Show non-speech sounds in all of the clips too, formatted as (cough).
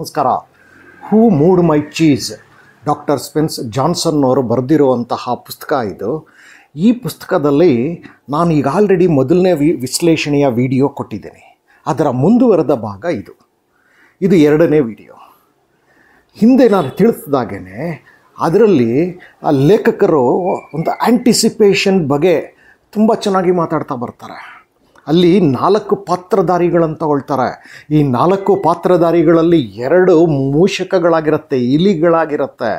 ನಮಸ್ಕಾರ who moved my cheese doctor Spencer Johnson ಅವರು ಬರೆದಿರುವಂತಹ ಪುಸ್ತಕ ಇದು ಈ ಪುಸ್ತಕದಲ್ಲಿ ನಾನು ಈಗ ಆಲ್ರೆಡಿ ಮೊದಲನೇ ವಿ ವಿಶ್ಲೇಷಣೆಯ ವಿಡಿಯೋ ಕೊಟ್ಟಿದ್ದೇನೆ ಅದರ ಮುಂದುವರೆದ ಭಾಗ ಇದು ಇದು ಎರಡನೇ ವಿಡಿಯೋ ಹಿಂದೆ ನಾನು ತಿಳಿಸಿದಾಗೇ ಅದರಲ್ಲಿ ಆ ಲೇಖಕರು ಒಂದು ಆಂಟಿಸಿಪೇಷನ್ ಬಗ್ಗೆ ತುಂಬ ಚೆನ್ನಾಗಿ ಮಾತಾಡ್ತಾ ಬರ್ತಾರೆ ಅಲ್ಲಿ ನಾಲ್ಕು ಪಾತ್ರಧಾರಿಗಳನ್ನು ತಗೊಳ್ತಾರೆ ಈ ನಾಲ್ಕು ಪಾತ್ರಧಾರಿಗಳಲ್ಲಿ ಎರಡು ಮೂಷಕಗಳಾಗಿರುತ್ತೆ ಇಲಿಗಳಾಗಿರುತ್ತೆ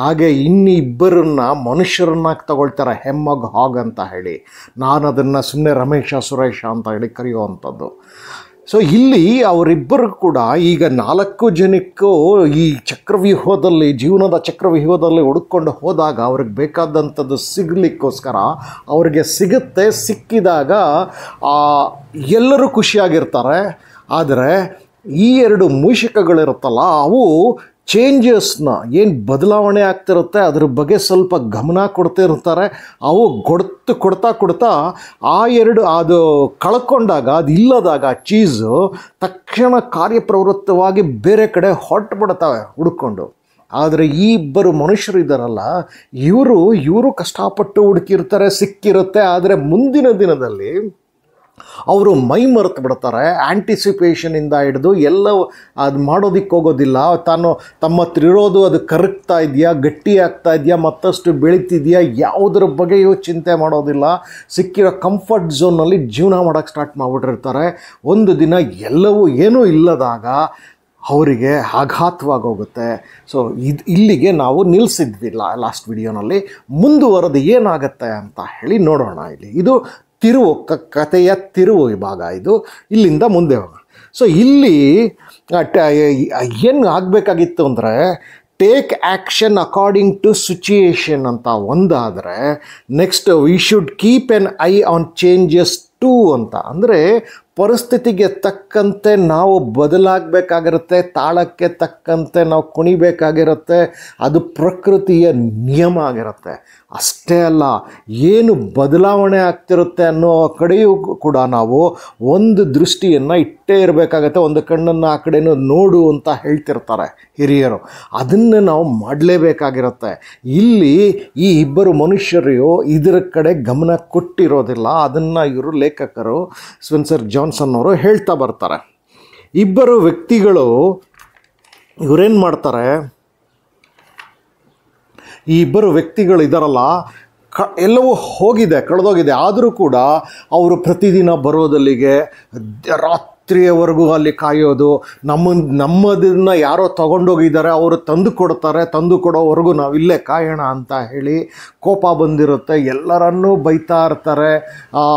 ಹಾಗೆ ಇನ್ನಿಬ್ಬರನ್ನ ಮನುಷ್ಯರನ್ನಾಗಿ ತಗೊಳ್ತಾರೆ ಹೆಮ್ಮಗ್ ಹಾಗ್ ಅಂತ ಹೇಳಿ ನಾನು ಅದನ್ನು ಸುಮ್ಮನೆ ರಮೇಶ ಸುರೇಶ ಅಂತ ಹೇಳಿ ಕರೆಯುವಂಥದ್ದು ಸೊ ಇಲ್ಲಿ ಅವರಿಬ್ಬರು ಕೂಡ ಈಗ ನಾಲ್ಕು ಜನಕ್ಕೂ ಈ ಚಕ್ರವ್ಯೂಹದಲ್ಲಿ ಜೀವನದ ಚಕ್ರವ್ಯೂಹದಲ್ಲಿ ಹುಡುಕೊಂಡು ಹೋದಾಗ ಅವ್ರಿಗೆ ಬೇಕಾದಂಥದ್ದು ಸಿಗಲಿಕ್ಕೋಸ್ಕರ ಅವ್ರಿಗೆ ಸಿಗುತ್ತೆ ಸಿಕ್ಕಿದಾಗ ಎಲ್ಲರೂ ಖುಷಿಯಾಗಿರ್ತಾರೆ ಆದರೆ ಈ ಎರಡು ಮೂಷಿಕಗಳಿರುತ್ತಲ್ಲ ಅವು ಚೇಂಜಸ್ನ ಏನು ಬದಲಾವಣೆ ಆಗ್ತಿರುತ್ತೆ ಅದ್ರ ಬಗ್ಗೆ ಸ್ವಲ್ಪ ಗಮನ ಕೊಡ್ತಿರ್ತಾರೆ ಅವು ಕೊಡ್ತು ಕೊಡ್ತಾ ಕೊಡ್ತಾ ಆ ಎರಡು ಅದು ಕಳ್ಕೊಂಡಾಗ ಅದು ಇಲ್ಲದಾಗ ಚೀಸು ತಕ್ಷಣ ಕಾರ್ಯಪ್ರವೃತ್ತವಾಗಿ ಬೇರೆ ಕಡೆ ಹೊಟ್ಟು ಬಿಡ್ತವೆ ಹುಡ್ಕೊಂಡು ಆದರೆ ಈ ಇಬ್ಬರು ಮನುಷ್ಯರು ಇದ್ದಾರಲ್ಲ ಇವರು ಇವರು ಕಷ್ಟಪಟ್ಟು ಹುಡುಕಿರ್ತಾರೆ ಸಿಕ್ಕಿರುತ್ತೆ ಆದರೆ ಮುಂದಿನ ದಿನದಲ್ಲಿ ಅವರು ಮೈ ಮರೆತು ಬಿಡ್ತಾರೆ ಆ್ಯಂಟಿಸಿಪೇಷನಿಂದ ಹಿಡಿದು ಎಲ್ಲ ಅದು ಮಾಡೋದಕ್ಕೆ ಹೋಗೋದಿಲ್ಲ ತಾನು ತಮ್ಮ ಹತ್ರ ಇರೋದು ಅದು ಕರಗ್ತಾ ಇದೆಯಾ ಗಟ್ಟಿ ಆಗ್ತಾ ಇದೆಯಾ ಮತ್ತಷ್ಟು ಬೆಳೀತಿದೆಯಾ ಯಾವುದ್ರ ಬಗ್ಗೆಯೂ ಚಿಂತೆ ಮಾಡೋದಿಲ್ಲ ಸಿಕ್ಕಿರೋ ಕಂಫರ್ಟ್ ಝೋನಲ್ಲಿ ಜೀವನ ಮಾಡೋಕ್ಕೆ ಸ್ಟಾರ್ಟ್ ಮಾಡಿಬಿಟ್ಟಿರ್ತಾರೆ ಒಂದು ದಿನ ಎಲ್ಲವೂ ಏನೂ ಇಲ್ಲದಾಗ ಅವರಿಗೆ ಆಘಾತವಾಗೋಗುತ್ತೆ ಸೊ ಇದು ಇಲ್ಲಿಗೆ ನಾವು ನಿಲ್ಲಿಸಿದ್ವಿಲ್ಲ ಲಾಸ್ಟ್ ವಿಡಿಯೋನಲ್ಲಿ ಮುಂದುವರೆದು ಏನಾಗುತ್ತೆ ಅಂತ ಹೇಳಿ ನೋಡೋಣ ಇಲ್ಲಿ ಇದು ತಿರುವು ಕಥೆಯ ತಿರುವು ವಿಭಾಗ ಇದು ಇಲ್ಲಿಂದ ಮುಂದೆ ಹೋಗೋಣ ಸೊ ಇಲ್ಲಿ ಏನು ಆಗಬೇಕಾಗಿತ್ತು ಅಂದರೆ take action according to situation ಅಂತ ಒಂದಾದರೆ next we should keep an eye on changes to ಅಂತ ಅಂದರೆ ಪರಿಸ್ಥಿತಿಗೆ ತಕ್ಕಂತೆ ನಾವು ಬದಲಾಗಬೇಕಾಗಿರುತ್ತೆ ತಾಳಕ್ಕೆ ತಕ್ಕಂತೆ ನಾವು ಕುಣಿಬೇಕಾಗಿರುತ್ತೆ ಅದು ಪ್ರಕೃತಿಯ ನಿಯಮ ಆಗಿರುತ್ತೆ ಅಷ್ಟೇ ಅಲ್ಲ ಏನು ಬದಲಾವಣೆ ಆಗ್ತಿರುತ್ತೆ ಅನ್ನೋ ಕಡೆಯೂ ಕೂಡ ನಾವು ಒಂದು ದೃಷ್ಟಿಯನ್ನು ಇಟ್ಟೇ ಇರಬೇಕಾಗತ್ತೆ ಒಂದು ಕಣ್ಣನ್ನು ಆ ಕಡೆಯೂ ನೋಡು ಅಂತ ಹೇಳ್ತಿರ್ತಾರೆ ಹಿರಿಯರು ಅದನ್ನು ನಾವು ಮಾಡಲೇಬೇಕಾಗಿರುತ್ತೆ ಇಲ್ಲಿ ಈ ಇಬ್ಬರು ಮನುಷ್ಯರು ಇದರ ಕಡೆ ಗಮನ ಕೊಟ್ಟಿರೋದಿಲ್ಲ ಅದನ್ನು ಇವರು ಲೇಖಕರು ಸ್ವೆನ್ಸರ್ ಜಾನ್ ಜಾನ್ಸನ್ ಹೇಳ್ತಾ ಬರ್ತಾರೆ ಇಬ್ಬರು ವ್ಯಕ್ತಿಗಳು ಇವರೇನು ಮಾಡ್ತಾರೆ ಈ ಇಬ್ಬರು ವ್ಯಕ್ತಿಗಳು ಇದ್ದಾರಲ್ಲ ಕ ಎಲ್ಲವೂ ಹೋಗಿದೆ ಕಳೆದೋಗಿದೆ ಆದರೂ ಕೂಡ ಅವರು ಪ್ರತಿದಿನ ಬರೋದಲ್ಲಿಗೆ ರಾತ್ರಿ ರಾತ್ರಿಯವರೆಗೂ ಅಲ್ಲಿ ಕಾಯೋದು ನಮ್ಮ ನಮ್ಮದನ್ನ ಯಾರೋ ತಗೊಂಡೋಗಿದ್ದಾರೆ ಅವರು ತಂದು ಕೊಡ್ತಾರೆ ತಂದು ಕೊಡೋವರೆಗೂ ಇಲ್ಲೇ ಕಾಯೋಣ ಅಂತ ಹೇಳಿ ಕೋಪ ಬಂದಿರುತ್ತೆ ಎಲ್ಲರನ್ನೂ ಬೈತಾ ಇರ್ತಾರೆ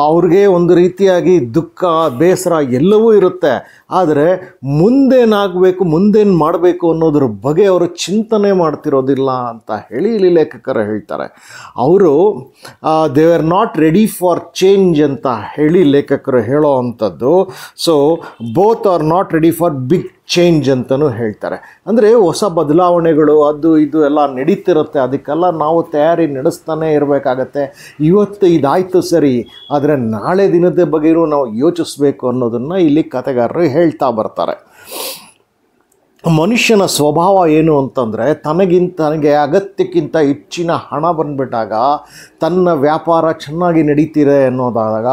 ಅವ್ರಿಗೆ ಒಂದು ರೀತಿಯಾಗಿ ದುಃಖ ಬೇಸರ ಎಲ್ಲವೂ ಇರುತ್ತೆ ಆದರೆ ಮುಂದೇನಾಗಬೇಕು ಮುಂದೇನು ಮಾಡಬೇಕು ಅನ್ನೋದ್ರ ಬಗ್ಗೆ ಅವರು ಚಿಂತನೆ ಮಾಡ್ತಿರೋದಿಲ್ಲ ಅಂತ ಹೇಳಿ ಇಲ್ಲಿ ಲೇಖಕರು ಹೇಳ್ತಾರೆ ಅವರು they are not ready for change ಅಂತ ಹೇಳಿ ಲೇಖಕರು ಹೇಳೋ ಅಂಥದ್ದು so both are not ready for big change ಅಂತಲೂ ಹೇಳ್ತಾರೆ ಅಂದರೆ ಹೊಸ ಬದಲಾವಣೆಗಳು ಅದು ಇದು ಎಲ್ಲ ನಡೀತಿರುತ್ತೆ ಅದಕ್ಕೆಲ್ಲ ನಾವು ತಯಾರಿ ನಡೆಸ್ತಾನೆ ಇರಬೇಕಾಗತ್ತೆ ಇವತ್ತು ಇದಾಯಿತು ಸರಿ ಆದರೆ ನಾಳೆ ದಿನದ ಬಗ್ಗೆಯೂ ನಾವು ಯೋಚಿಸ್ಬೇಕು ಅನ್ನೋದನ್ನು ಇಲ್ಲಿ ಕತೆಗಾರರು ಹೇಳ್ತಾ ಬರ್ತಾರೆ ಮನುಷ್ಯನ ಸ್ವಭಾವ ಏನು ಅಂತಂದರೆ ತನಗಿಂತ ತನಗೆ ಅಗತ್ಯಕ್ಕಿಂತ ಹೆಚ್ಚಿನ ಹಣ ಬಂದುಬಿಟ್ಟಾಗ ತನ್ನ ವ್ಯಾಪಾರ ಚೆನ್ನಾಗಿ ನಡೀತಿದೆ ಅನ್ನೋದಾದಾಗ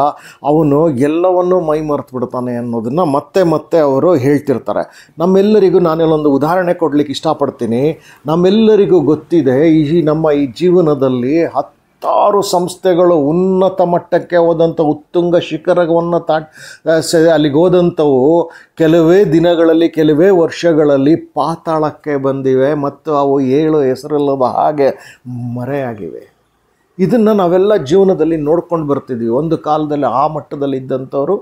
ಅವನು ಎಲ್ಲವನ್ನೂ ಮೈ ಮರೆತು ಬಿಡ್ತಾನೆ ಅನ್ನೋದನ್ನು ಮತ್ತೆ ಮತ್ತೆ ಅವರು ಹೇಳ್ತಿರ್ತಾರೆ ನಮ್ಮೆಲ್ಲರಿಗೂ ನಾನೆಲ್ಲೊಂದು ಉದಾಹರಣೆ ಕೊಡಲಿಕ್ಕೆ ಇಷ್ಟಪಡ್ತೀನಿ ನಮ್ಮೆಲ್ಲರಿಗೂ ಗೊತ್ತಿದೆ ಈ ನಮ್ಮ ಈ ಜೀವನದಲ್ಲಿ ಹತ್ತು ಹತ್ತಾರು ಸಂಸ್ಥೆಗಳು ಉನ್ನತ ಮಟ್ಟಕ್ಕೆ ಹೋದಂಥ ಉತ್ತುಂಗ ಶಿಖರವನ್ನು ತಾಟ್ ಅಲ್ಲಿಗೆ ಹೋದಂಥವು ಕೆಲವೇ ದಿನಗಳಲ್ಲಿ ಕೆಲವೇ ವರ್ಷಗಳಲ್ಲಿ ಪಾತಾಳಕ್ಕೆ ಬಂದಿವೆ ಮತ್ತು ಅವು ಏಳು ಹೆಸರಿಲ್ಲದ ಹಾಗೆ ಮರೆಯಾಗಿವೆ ಇದನ್ನು ನಾವೆಲ್ಲ ಜೀವನದಲ್ಲಿ ನೋಡ್ಕೊಂಡು ಬರ್ತಿದ್ವಿ ಒಂದು ಕಾಲದಲ್ಲಿ ಆ ಮಟ್ಟದಲ್ಲಿ ಇದ್ದಂಥವರು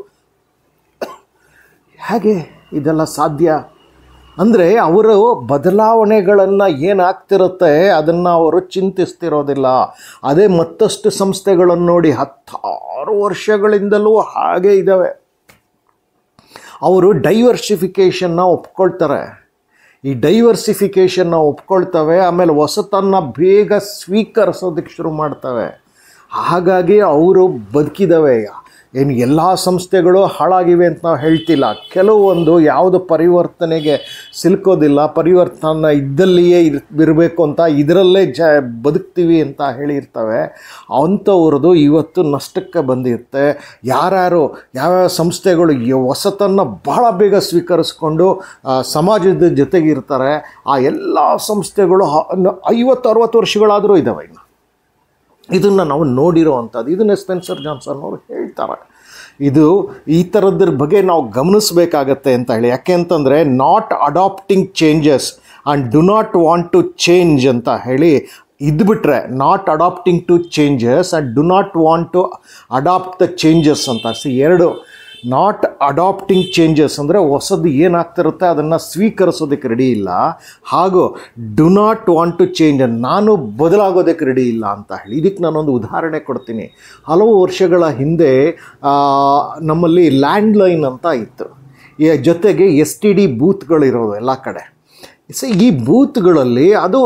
(coughs) ಹೇಗೆ ಇದೆಲ್ಲ ಸಾಧ್ಯ ಅಂದರೆ ಅವರು ಬದಲಾವಣೆಗಳನ್ನು ಏನಾಗ್ತಿರುತ್ತೆ ಅದನ್ನು ಅವರು ಚಿಂತಿಸ್ತಿರೋದಿಲ್ಲ ಅದೇ ಮತ್ತಷ್ಟು ಸಂಸ್ಥೆಗಳನ್ನು ನೋಡಿ ಹತ್ತಾರು ವರ್ಷಗಳಿಂದಲೂ ಹಾಗೆ ಇದ್ದಾವೆ ಅವರು ಡೈವರ್ಸಿಫಿಕೇಷನ್ನ ಒಪ್ಕೊಳ್ತಾರೆ ಈ ಡೈವರ್ಸಿಫಿಕೇಷನ್ನ ಒಪ್ಕೊಳ್ತವೆ ಆಮೇಲೆ ಹೊಸತನ್ನು ಬೇಗ ಸ್ವೀಕರಿಸೋದಕ್ಕೆ ಶುರು ಮಾಡ್ತವೆ ಹಾಗಾಗಿ ಅವರು ಬದುಕಿದವೆ ಏನು ಎಲ್ಲ ಸಂಸ್ಥೆಗಳು ಹಾಳಾಗಿವೆ ಅಂತ ನಾವು ಹೇಳ್ತಿಲ್ಲ ಕೆಲವೊಂದು ಯಾವುದು ಪರಿವರ್ತನೆಗೆ ಸಿಲುಕೋದಿಲ್ಲ ಪರಿವರ್ತನೆ ಇದ್ದಲ್ಲಿಯೇ ಇರ್ ಇರಬೇಕು ಅಂತ ಇದರಲ್ಲೇ ಜ ಬದುಕ್ತೀವಿ ಅಂತ ಹೇಳಿರ್ತವೆ ಅಂಥವ್ರದ್ದು ಇವತ್ತು ನಷ್ಟಕ್ಕೆ ಬಂದಿರುತ್ತೆ ಯಾರ್ಯಾರು ಯಾವ್ಯಾವ ಸಂಸ್ಥೆಗಳು ಹೊಸತನ್ನು ಬಹಳ ಬೇಗ ಸ್ವೀಕರಿಸ್ಕೊಂಡು ಸಮಾಜದ ಜೊತೆಗಿರ್ತಾರೆ ಆ ಎಲ್ಲ ಸಂಸ್ಥೆಗಳು ಐವತ್ತು ಅರವತ್ತು ವರ್ಷಗಳಾದರೂ ಇದ್ದಾವೆ ಇನ್ನು ಇದನ್ನು ನಾವು ನೋಡಿರೋ ಅಂಥದ್ದು ಇದನ್ನೇ ಸ್ಪೆನ್ಸರ್ ಜಾನ್ಸನ್ ಅವರು ಹೇಳಿ ಇದು ಈ ಥರದ್ರ ಬಗ್ಗೆ ನಾವು ಗಮನಿಸಬೇಕಾಗತ್ತೆ ಅಂತ ಹೇಳಿ ಯಾಕೆ ಅಂತಂದರೆ not adapting changes and do not want to change ಅಂತ ಹೇಳಿ ಇದ್ಬಿಟ್ರೆ not adapting to changes and do not want to adapt the changes ಅಂತ ಸಿ ಎರಡು ನಾಟ್ ಅಡಾಪ್ಟಿಂಗ್ ಚೇಂಜಸ್ ಅಂದರೆ ಹೊಸದು ಏನಾಗ್ತಿರುತ್ತೆ ಅದನ್ನು ಸ್ವೀಕರಿಸೋದಕ್ಕೆ ರೆಡಿ ಇಲ್ಲ ಹಾಗೂ do not want to change ನಾನು ಬದಲಾಗೋದಕ್ಕೆ ರೆಡಿ ಇಲ್ಲ ಅಂತ ಹೇಳಿ ಇದಕ್ಕೆ ನಾನೊಂದು ಉದಾಹರಣೆ ಕೊಡ್ತೀನಿ ಹಲವು ವರ್ಷಗಳ ಹಿಂದೆ ನಮ್ಮಲ್ಲಿ ಲ್ಯಾಂಡ್ ಲೈನ್ ಅಂತ ಇತ್ತು ಜೊತೆಗೆ ಎಸ್ ಟಿ ಡಿ ಬೂತ್ಗಳಿರೋದು ಎಲ್ಲ ಕಡೆ ಸೊ ಈ ಬೂತ್ಗಳಲ್ಲಿ ಅದು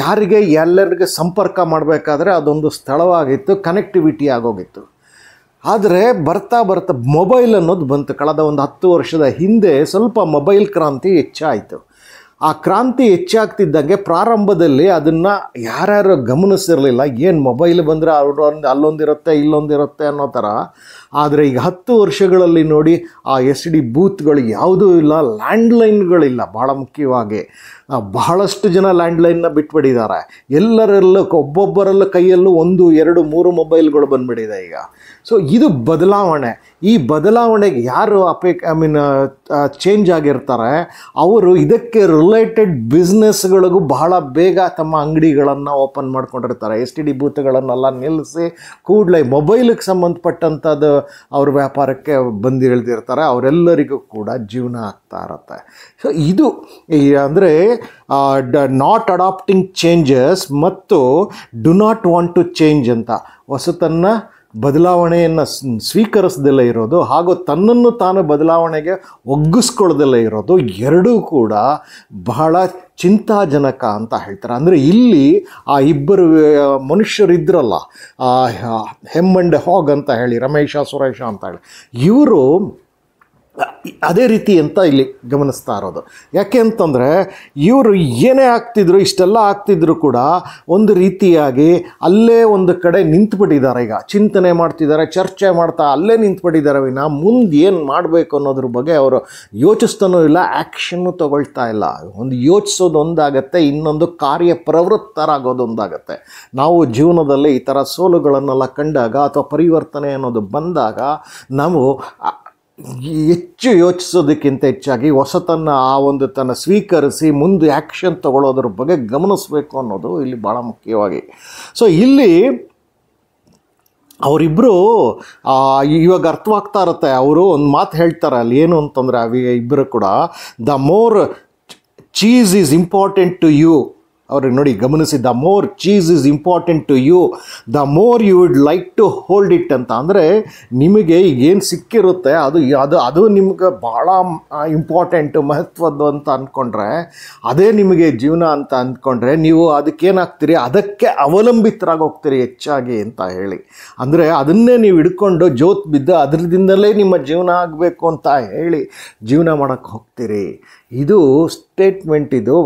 ಯಾರಿಗೆ ಎಲ್ಲರಿಗೆ ಸಂಪರ್ಕ ಮಾಡಬೇಕಾದ್ರೆ ಅದೊಂದು ಸ್ಥಳವಾಗಿತ್ತು ಕನೆಕ್ಟಿವಿಟಿ ಆಗೋಗಿತ್ತು ಆದರೆ ಬರ್ತಾ ಬರ್ತಾ ಮೊಬೈಲ್ ಅನ್ನೋದು ಬಂತು ಕಳೆದ ಒಂದು ಹತ್ತು ವರ್ಷದ ಹಿಂದೆ ಸ್ವಲ್ಪ ಮೊಬೈಲ್ ಕ್ರಾಂತಿ ಹೆಚ್ಚಾಯಿತು ಆ ಕ್ರಾಂತಿ ಹೆಚ್ಚಾಗ್ತಿದ್ದಂಗೆ ಪ್ರಾರಂಭದಲ್ಲಿ ಅದನ್ನು ಯಾರ್ಯಾರು ಗಮನಿಸಿರಲಿಲ್ಲ ಏನು ಮೊಬೈಲ್ ಬಂದರೆ ಅವರು ಅಲ್ಲೊಂದಿರುತ್ತೆ ಇಲ್ಲೊಂದಿರುತ್ತೆ ಅನ್ನೋ ಥರ ಆದರೆ ಈಗ ಹತ್ತು ವರ್ಷಗಳಲ್ಲಿ ನೋಡಿ ಆ ಎಸ್ ಡಿ ಬೂತ್ಗಳು ಯಾವುದೂ ಇಲ್ಲ ಲ್ಯಾಂಡ್ಲೈನ್ಗಳಿಲ್ಲ ಭಾಳ ಮುಖ್ಯವಾಗಿ ಬಹಳಷ್ಟು ಜನ ಲ್ಯಾಂಡ್ಲೈನ್ನ ಬಿಟ್ಬಿಟ್ಟಿದ್ದಾರೆ ಎಲ್ಲರಲ್ಲೂ ಒಬ್ಬೊಬ್ಬರಲ್ಲ ಕೈಯಲ್ಲೂ ಒಂದು ಎರಡು ಮೂರು ಮೊಬೈಲ್ಗಳು ಬಂದ್ಬಿಟ್ಟಿದೆ ಈಗ ಸೊ ಇದು ಬದಲಾವಣೆ ಈ ಬದಲಾವಣೆಗೆ ಯಾರು ಅಪೇಕ್ ಐ ಮೀನ್ ಚೇಂಜ್ ಆಗಿರ್ತಾರೆ ಅವರು ಇದಕ್ಕೆ ರಿಲೇಟೆಡ್ ಬಿಸ್ನೆಸ್ಗಳಿಗೂ ಬಹಳ ಬೇಗ ತಮ್ಮ ಅಂಗಡಿಗಳನ್ನು ಓಪನ್ ಮಾಡ್ಕೊಂಡಿರ್ತಾರೆ ಎಸ್ ಟಿ ಡಿ ಬೂತ್ಗಳನ್ನೆಲ್ಲ ನಿಲ್ಲಿಸಿ ಕೂಡಲೇ ಮೊಬೈಲಿಗೆ ಸಂಬಂಧಪಟ್ಟಂಥದ್ದು ಅವ್ರ ವ್ಯಾಪಾರಕ್ಕೆ ಬಂದು ಇಳ್ದಿರ್ತಾರೆ ಅವರೆಲ್ಲರಿಗೂ ಕೂಡ ಜೀವನ ಆಗ್ತಾ ಇರತ್ತೆ ಸೊ ಇದು ಅಂದರೆ ನಾಟ್ ಅಡಾಪ್ಟಿಂಗ್ ಚೇಂಜಸ್ ಮತ್ತು do not want to change ಅಂತ ಹೊಸತನ್ನು ಬದಲಾವಣೆಯನ್ನು ಸ್ವೀಕರಿಸದೆಲ್ಲ ಇರೋದು ಹಾಗೂ ತನ್ನನ್ನು ತಾನು ಬದಲಾವಣೆಗೆ ಒಗ್ಗಿಸ್ಕೊಳ್ಳದೆಲ್ಲ ಇರೋದು ಎರಡೂ ಕೂಡ ಬಹಳ ಚಿಂತಾಜನಕ ಅಂತ ಹೇಳ್ತಾರೆ ಅಂದರೆ ಇಲ್ಲಿ ಆ ಇಬ್ಬರು ಮನುಷ್ಯರಿದ್ರಲ್ಲ ಹೆಮ್ಮಂಡೆ ಹೋಗ್ ಅಂತ ಹೇಳಿ ರಮೇಶ ಸುರೇಶ ಅಂತ ಹೇಳಿ ಇವರು ಅದೇ ರೀತಿ ಅಂತ ಇಲ್ಲಿ ಗಮನಿಸ್ತಾ ಇರೋದು ಯಾಕೆ ಅಂತಂದರೆ ಇವರು ಏನೇ ಆಗ್ತಿದ್ರು ಇಷ್ಟೆಲ್ಲ ಆಗ್ತಿದ್ರು ಕೂಡ ಒಂದು ರೀತಿಯಾಗಿ ಅಲ್ಲೇ ಒಂದು ಕಡೆ ನಿಂತುಬಿಟ್ಟಿದ್ದಾರೆ ಈಗ ಚಿಂತನೆ ಮಾಡ್ತಿದ್ದಾರೆ ಚರ್ಚೆ ಮಾಡ್ತಾ ಅಲ್ಲೇ ನಿಂತ್ಬಿಟ್ಟಿದ್ದಾರೆ ವಿನ ಮುಂದೆ ಏನು ಮಾಡಬೇಕು ಅನ್ನೋದ್ರ ಬಗ್ಗೆ ಅವರು ಯೋಚಿಸ್ತಾನೂ ಇಲ್ಲ ಆ್ಯಕ್ಷನ್ನು ತಗೊಳ್ತಾ ಇಲ್ಲ ಒಂದು ಯೋಚಿಸೋದು ಒಂದಾಗತ್ತೆ ಇನ್ನೊಂದು ಕಾರ್ಯ ಪ್ರವೃತ್ತರಾಗೋದೊಂದಾಗತ್ತೆ ನಾವು ಜೀವನದಲ್ಲಿ ಈ ಥರ ಸೋಲುಗಳನ್ನೆಲ್ಲ ಕಂಡಾಗ ಅಥವಾ ಪರಿವರ್ತನೆ ಅನ್ನೋದು ಬಂದಾಗ ನಾವು ಹೆಚ್ಚು ಯೋಚಿಸೋದಕ್ಕಿಂತ ಹೆಚ್ಚಾಗಿ ಹೊಸತನ್ನು ಆ ಒಂದು ತನ್ನ ಸ್ವೀಕರಿಸಿ ಮುಂದೆ ಆ್ಯಕ್ಷನ್ ತಗೊಳ್ಳೋದ್ರ ಬಗ್ಗೆ ಗಮನಿಸಬೇಕು ಅನ್ನೋದು ಇಲ್ಲಿ ಭಾಳ ಮುಖ್ಯವಾಗಿ ಸೊ ಇಲ್ಲಿ ಅವರಿಬ್ಬರು ಇವಾಗ ಅರ್ಥವಾಗ್ತಾ ಇರುತ್ತೆ ಅವರು ಒಂದು ಮಾತು ಹೇಳ್ತಾರೆ ಅಲ್ಲಿ ಏನು ಅಂತಂದರೆ ಅವ ಇಬ್ಬರು ಕೂಡ the more cheese is important to you ಅವ್ರಿಗೆ ನೋಡಿ ಗಮನಿಸಿ the more cheese is important to you the more you would like to hold it ಅಂತ ಅಂದರೆ ನಿಮಗೆ ಏನು ಸಿಕ್ಕಿರುತ್ತೆ ಅದು ಅದು ಅದು ನಿಮ್ಗೆ ಭಾಳ ಇಂಪಾರ್ಟೆಂಟ್ ಮಹತ್ವದ್ದು ಅಂತ ಅಂದ್ಕೊಂಡ್ರೆ ಅದೇ ನಿಮಗೆ ಜೀವನ ಅಂತ ಅಂದ್ಕೊಂಡ್ರೆ ನೀವು ಅದಕ್ಕೇನಾಗ್ತೀರಿ ಅದಕ್ಕೆ ಅವಲಂಬಿತರಾಗಿ ಹೋಗ್ತೀರಿ ಹೆಚ್ಚಾಗಿ ಅಂತ ಹೇಳಿ ಅಂದರೆ ಅದನ್ನೇ ನೀವು ಹಿಡ್ಕೊಂಡು ಜೋತ್ ಬಿದ್ದು ಅದರಿಂದಲೇ ನಿಮ್ಮ ಜೀವನ ಆಗಬೇಕು ಅಂತ ಹೇಳಿ ಜೀವನ ಮಾಡೋಕ್ಕೆ ಹೋಗ್ತೀರಿ ಇದು ಸ್ಟೇಟ್ಮೆಂಟ್ ಇದು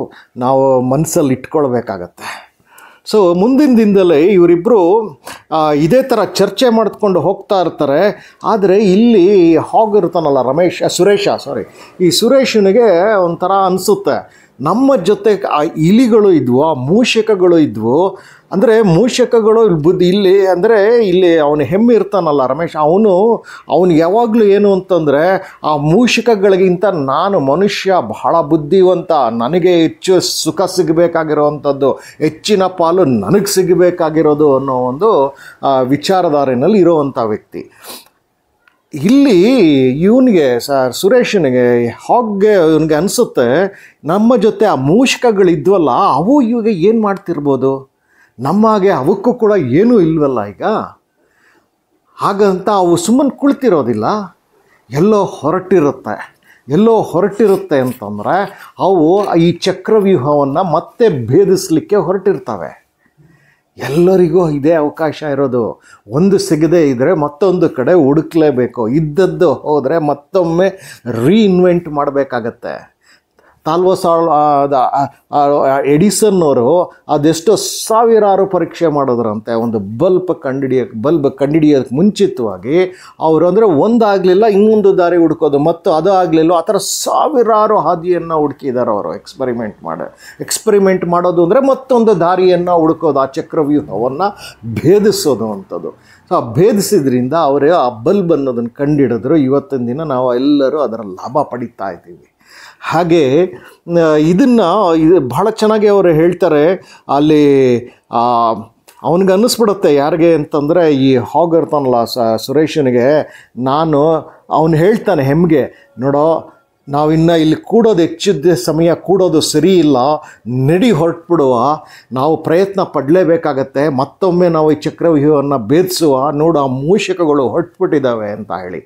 ನಾವು ಮನಸ್ಸಲ್ಲಿ ಇಟ್ಕೊಳ್ಬೇಕಾಗತ್ತೆ ಸೊ ಮುಂದಿನ ದಿನದಲ್ಲಿ ಇವರಿಬ್ಬರು ಇದೇ ಥರ ಚರ್ಚೆ ಮಾಡಿಕೊಂಡು ಹೋಗ್ತಾ ಇರ್ತಾರೆ ಆದರೆ ಇಲ್ಲಿ ಹಾಗಿರ್ತಾನಲ್ಲ ರಮೇಶ್ ಸುರೇಶ ಸಾರಿ ಈ ಸುರೇಶನಿಗೆ ಒಂಥರ ಅನಿಸುತ್ತೆ ನಮ್ಮ ಜೊತೆ ಆ ಇಲಿಗಳು ಇದ್ವು ಆ ಮೂಷಕಗಳು ಇದ್ವು ಅಂದರೆ ಮೂಷಕಗಳು ಬುದ್ಧಿ ಇಲ್ಲಿ ಅಂದರೆ ಇಲ್ಲಿ ಅವನು ಹೆಮ್ಮೆ ಇರ್ತಾನಲ್ಲ ರಮೇಶ್ ಅವನು ಅವನು ಯಾವಾಗಲೂ ಏನು ಅಂತಂದರೆ ಆ ಮೂಷಕಗಳಿಗಿಂತ ನಾನು ಮನುಷ್ಯ ಬಹಳ ಬುದ್ಧಿವಂತ ನನಗೆ ಹೆಚ್ಚು ಸುಖ ಸಿಗಬೇಕಾಗಿರೋವಂಥದ್ದು ಹೆಚ್ಚಿನ ಪಾಲು ನನಗೆ ಸಿಗಬೇಕಾಗಿರೋದು ಅನ್ನೋ ಒಂದು ವಿಚಾರಧಾರೆಯಲ್ಲಿ ಇರುವಂಥ ವ್ಯಕ್ತಿ ಇಲ್ಲಿ ಇವನಿಗೆ ಸರ್ ಸುರೇಶನಿಗೆ ಹಾಗೆ ಇವನಿಗೆ ಅನಿಸುತ್ತೆ ನಮ್ಮ ಜೊತೆ ಆ ಮೂಷಕಗಳಿದ್ವಲ್ಲ ಅವು ಇವಾಗ ಏನು ಮಾಡ್ತಿರ್ಬೋದು ನಮ್ಮಾಗೆ ಅವಕ್ಕೂ ಕೂಡ ಏನೂ ಇಲ್ವಲ್ಲ ಈಗ ಹಾಗಂತ ಅವು ಸುಮ್ಮನೆ ಕುಳಿತಿರೋದಿಲ್ಲ ಎಲ್ಲೋ ಹೊರಟಿರುತ್ತೆ ಎಲ್ಲೋ ಹೊರಟಿರುತ್ತೆ ಅಂತಂದರೆ ಅವು ಈ ಚಕ್ರವ್ಯೂಹವನ್ನು ಮತ್ತೆ ಭೇದಿಸ್ಲಿಕ್ಕೆ ಹೊರಟಿರ್ತವೆ ಎಲ್ಲರಿಗೂ ಇದೇ ಅವಕಾಶ ಇರೋದು ಒಂದು ಸಿಗದೆ ಇದ್ದರೆ ಮತ್ತೊಂದು ಕಡೆ ಹುಡುಕ್ಲೇಬೇಕು ಇದ್ದದ್ದು ಹೋದರೆ ಮತ್ತೊಮ್ಮೆ ರೀಇನ್ವೆಂಟ್ ಮಾಡಬೇಕಾಗತ್ತೆ ತಾಲ್ವಸ್ ಎಡಿಸನ್ ಅವರು ಅದೆಷ್ಟೋ ಸಾವಿರಾರು ಪರೀಕ್ಷೆ ಮಾಡಿದ್ರಂತೆ ಒಂದು ಬಲ್ಬ್ ಕಂಡಿಡಿಯೋಕ್ಕೆ ಬಲ್ಬ್ ಕಂಡಿಡಿಯೋದಕ್ಕೆ ಮುಂಚಿತವಾಗಿ ಅವರು ಅಂದರೆ ಆಗಲಿಲ್ಲ ಇನ್ನೊಂದು ದಾರಿ ಹುಡ್ಕೋದು ಮತ್ತು ಅದು ಆಗಲಿಲ್ಲ ಆ ಥರ ಸಾವಿರಾರು ಹಾದಿಯನ್ನು ಹುಡುಕಿದ್ದಾರೆ ಅವರು ಎಕ್ಸ್ಪರಿಮೆಂಟ್ ಮಾಡಿ ಎಕ್ಸ್ಪರಿಮೆಂಟ್ ಮಾಡೋದು ಅಂದರೆ ಮತ್ತೊಂದು ದಾರಿಯನ್ನು ಹುಡುಕೋದು ಆ ಚಕ್ರವ್ಯೂಹವನ್ನು ಭೇದಿಸೋದು ಅಂಥದ್ದು ಸೊ ಆ ಭೇದಿಸಿದ್ರಿಂದ ಅವರೇ ಆ ಬಲ್ಬ್ ಅನ್ನೋದನ್ನು ಕಂಡಿಡಿದ್ರು ಇವತ್ತಿನ ದಿನ ನಾವು ಎಲ್ಲರೂ ಅದರ ಲಾಭ ಪಡಿತಾ ಇದ್ದೀವಿ ಹಾಗೆ ಇದನ್ನು ಇದು ಬಹಳ ಚೆನ್ನಾಗಿ ಅವರು ಹೇಳ್ತಾರೆ ಅಲ್ಲಿ ಅವನಿಗೆ ಅನ್ನಿಸ್ಬಿಡುತ್ತೆ ಯಾರಿಗೆ ಅಂತಂದರೆ ಈ ಹಾಗ್ ಸುರೇಶನಿಗೆ ನಾನು ಅವನು ಹೇಳ್ತಾನೆ ಹೆಮ್ಗೆ ನೋಡೋ ನಾವಿನ್ನ ಇಲ್ಲಿ ಕೂಡೋದು ಹೆಚ್ಚಿದ್ದ ಸಮಯ ಕೂಡೋದು ಸರಿ ಇಲ್ಲ ನಡಿ ಹೊರಟ್ಬಿಡುವ ನಾವು ಪ್ರಯತ್ನ ಪಡಲೇಬೇಕಾಗತ್ತೆ ಮತ್ತೊಮ್ಮೆ ನಾವು ಈ ಚಕ್ರವ್ಯೂಹವನ್ನು ಭೇದಿಸುವ ನೋಡು ಆ ಮೂಷಿಕಗಳು ಹೊರಟುಬಿಟ್ಟಿದ್ದಾವೆ ಅಂತ ಹೇಳಿ